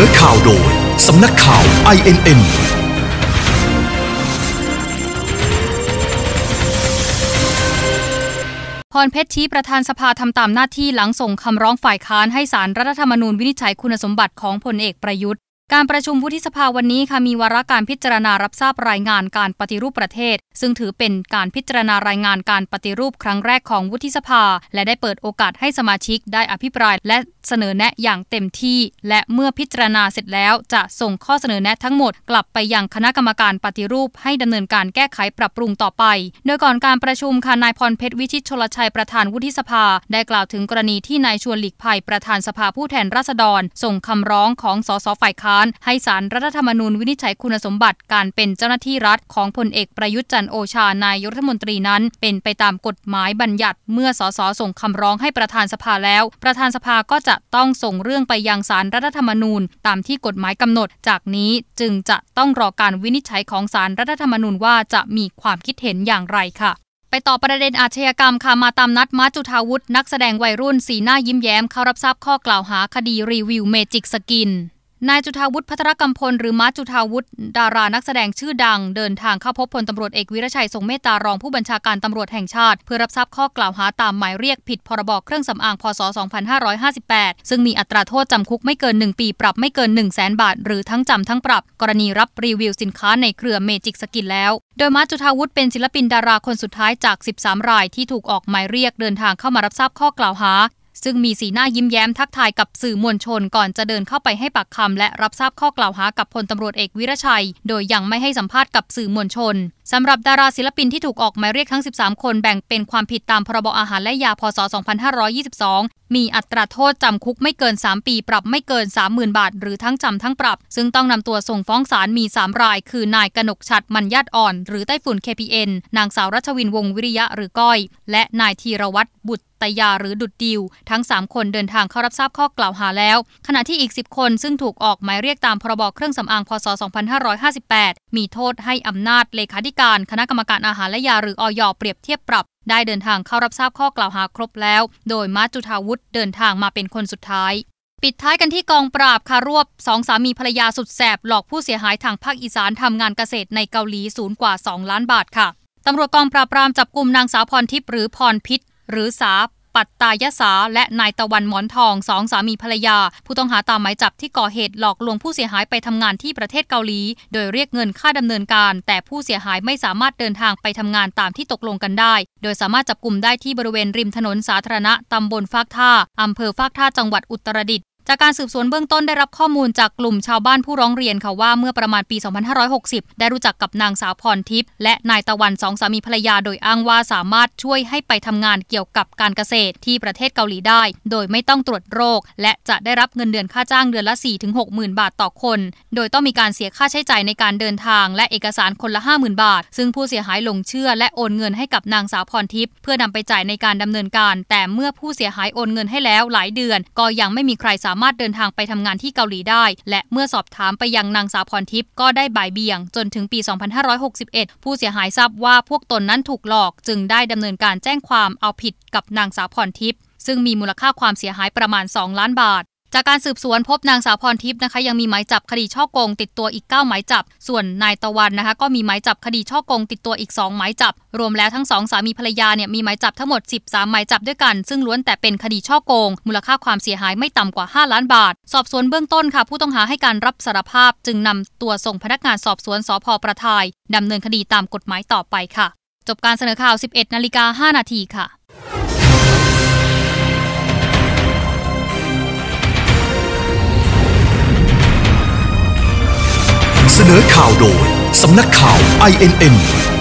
นอข่าวโดย สำนักข่าว INN พรเพชรชี้ประธานสภาทำตามหน้าที่หลังส่งคำร้องฝ่ายค้านให้สารรัฐธรรมนูญวินิจฉัยคุณสมบัติของพลเอกประยุทธ์การประชุมวุฒิสภาวันนี้ค่ะมีวาระการพิจารณารับทราบรายงานการปฏิรูปประเทศ ซึ่งถือเป็นการพิจารณารายงานการปฏิรูปครั้งแรกของวุฒิสภา และได้เปิดโอกาสให้สมาชิกได้อภิปรายและเสนอแนะอย่างเต็มที่ และเมื่อพิจารณาเสร็จแล้ว จะส่งข้อเสนอแนะทั้งหมดกลับไปยังคณะกรรมการปฏิรูปให้ดำเนินการแก้ไขปรับปรุงต่อไปโดยก่อนการประชุมค่ะนายพรเพชรวิชิตชลชัยประธานวุฒิสภา ได้กล่าวถึงกรณีที่นายชวนหลีกภัยประธานสภาผู้แทนราษฎร ส่งคำร้องของสสฝ่ายค้าานให้สารรัฐธรรมนูญวินิจฉัยคุณสมบัติการเป็นเจ้าหน้าที่รัฐ ของพลเอกประยุทธ์จันโอชานายรัฐมนตรีนั้น เป็นไปตามกฎหมายบัญญัติ เมื่อสสส่งคำร้องให้ประธานสภาแล้ว ประธานสภาก็จะต้องส่งเรื่องไปยังสารรัฐธรรมนูญ ตามที่กฎหมายกำหนด จากนี้จึงจะต้องรอการวินิจฉัยของสารรัฐธรรมนูญว่าจะมีความคิดเห็นอย่างไรค่ะ ไปต่อประเด็นอาชญากรรมค่ะมาตามนัดมาจุทาวุฒินักแสดงวัยรุ่นสีหน้ายิ้มแย้มเข้ารับทราบข้อกล่าวหาคดีรีวิวเมจิกสกินนายจุฑาวุฒิพัทรกมพลหรือมาจุฑาวุฒิดารานักแสดงชื่อดังเดินทางเข้าพบพลตำรวจเอกวิรชัย ทรงเมตตารอง ผู้บัญชาการตำรวจแห่งชาติ เพื่อรับทราบข้อกล่าวหาตามหมายเรียกผิดพรบเครื่องสำอางพศ2558 ซึ่งมีอัตราโทษจำคุกไม่เกิน 1 ปีปรับไม่เกิน1 0 0 0 0แสนบาท หรือทั้งจำทั้งปรับ กรณีรับรีวิวสินค้าในเครือเมจิกสกินแล้ว โดยมาจุฑาวุฒิเป็นศิลปินดาราคนสุดท้ายจาก 13 รายที่ถูกออกหมายเรียกเดินทางเข้ามารับทราบข้อกล่าวหาซึ่งมีสีหน้ายิ้มแย้มทักทายกับสื่อมวลชนก่อนจะเดินเข้าไปให้ปากคำ และรับทราบข้อกล่าวหากับพลตำรวจเอกวิรชัย โดยยังไม่ให้สัมภาษณ์กับสื่อมวลชนสำหรับดาราศิลปินที่ถูกออกหมายเรียกทั้ง 13 คนแบ่งเป็นความผิดตามพรบอาหารและยาพศ 2522 มีอัตราโทษจำคุกไม่เกิน 3 ปีปรับไม่เกิน 30,000 บาทหรือทั้งจำทั้งปรับ ซึ่งต้องนำตัวส่งฟ้องศาลมี 3 รายคือ นายกนกชัด มัญญาตอ่อนหรือไต้ฝุ่น KPN นางสาวรัชวินวงวิริยะหรือก้อยและนายธีรวัตรบุตรตยาหรือดุดดิว ทั้ง 3 คนเดินทางเข้ารับทราบข้อกล่าวหาแล้ว ขณะที่อีก 10 คนซึ่งถูกออกหมายเรียกตามพรบเครื่องสำอางพศ2558 มีโทษให้อำนาจเลขาธิการคณะกรรมการอาหารและยาหรืออยเปรียบเทียบปรับได้เดินทางเข้ารับทราบข้อกล่าวหาครบแล้วโดยมาจุธาวุฒิเดินทางมาเป็นคนสุดท้าย ปิดท้ายกันที่กองปราบคารวบสองสามีภรรยาสุดแสบหลอกผู้เสียหายทางภาคอีสานทำงานเกษตรในเกาหลีศูนย์กว่า 2 ล้านบาทค่ะตำรวจกองปราบปรามจับกลุ่มนางสาวพรทิพย์หรือพรพิษหรือสาปัตตายสาและนายตะวันหมอนทองสองสามีภรรยา ผู้ต้องหาตามหมายจับที่ก่อเหตุหลอกลวงผู้เสียหายไปทำงานที่ประเทศเกาหลี โดยเรียกเงินค่าดำเนินการ แต่ผู้เสียหายไม่สามารถเดินทางไปทำงานตามที่ตกลงกันได้ โดยสามารถจับกลุ่มได้ที่บริเวณริมถนนสาธารณะตำบลฟากท่าอำเภอฟากท่าจังหวัดอุตรดิตถ์จากการสืบสวนเบื้องต้นได้รับข้อมูลจากกลุ่มชาวบ้านผู้ร้องเรียนค่ะว่าเมื่อประมาณปี 2560 ได้รู้จักกับนางสาวพรทิพย์และนายตะวันสองสามีภรรยาโดยอ้างว่าสามารถช่วยให้ไปทำงานเกี่ยวกับการเกษตรที่ประเทศเกาหลีได้โดยไม่ต้องตรวจโรคและจะได้รับเงินเดือนค่าจ้างเดือนละ 4-6 หมื่นบาทต่อคนโดยต้องมีการเสียค่าใช้จ่ายในการเดินทางและเอกสารคนละ 50,000 บาท ซึ่งผู้เสียหายลงเชื่อและโอนเงินให้กับนางสาวพรทิพย์เพื่อนำไปจ่ายในการดำเนินการแต่เมื่อผู้เสียหายโอนเงินให้แล้วหลายเดือนก็ยังไม่มีใครสาามารถเดินทางไปทำงานที่เกาหลีได้ และเมื่อสอบถามไปยังนางสาวพรทิพย์ก็ได้บ่ายเบี่ยง จนถึงปี 2561 ผู้เสียหายทราบว่าพวกตนนั้นถูกหลอกจึงได้ดำเนินการแจ้งความเอาผิดกับนางสาวพรทิพย์ซึ่งมีมูลค่าความเสียหายประมาณ 2 ล้านบาทจากการสืบสวนพบนางสาวพรทิพย์นะคะ ยังมีหมายจับคดีช่อโกง ติดตัวอีก9หมายจับ ส่วนนายตะวันนะคะ ก็มีหมายจับคดีช่อโกงติดตัวอีก2หมายจับ รวมแล้วทั้งสองสามีภรรยาเนี่ยมีหมายจับทั้งหมด 13หมายจับด้วยกัน ซึ่งล้วนแต่เป็นคดีช่อโกง มูลค่าความเสียหายไม่ต่ำกว่า5ล้านบาทสอบสวนเบื้องต้นค่ะ ผู้ต้องหาให้การรับสารภาพ จึงนำตัวส่งพนักงานสอบสวนสพประทายดำเนินคดีตามกฎหมายต่อไปค่ะ จบการเสนอข่าว11นาฬิกา5นาทีค่ะนอข่าวโดย สำนักข่าว INN